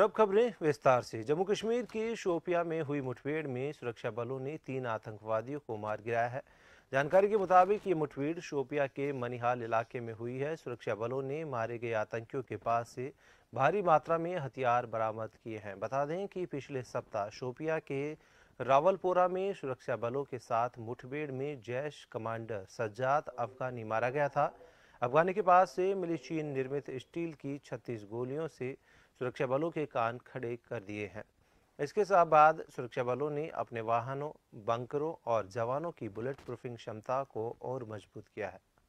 और अब खबरें विस्तार से जम्मू कश्मीर के शोपिया में हुई मुठभेड़ में सुरक्षा बलों ने तीन आतंकवादियों को मार गिराया है जानकारी के मुताबिक ये मुठभेड़ शोपिया के मनिहाल इलाके में हुई है सुरक्षा बलों ने मारे गए आतंकियों के पास से भारी मात्रा में हथियार बरामद किए हैं बता दें कि पिछले सप्ताह शोपिया के रावलपोरा में सुरक्षा बलों के साथ मुठभेड़ में जैश कमांडर सज्जाद अफगानी मारा गया था अफगानी के पास से मिली चीन निर्मित स्टील की छत्तीस गोलियों से सुरक्षा बलों के कान खड़े कर दिए हैं इसके साथ बाद सुरक्षा बलों ने अपने वाहनों बंकरों और जवानों की बुलेट प्रूफिंग क्षमता को और मजबूत किया है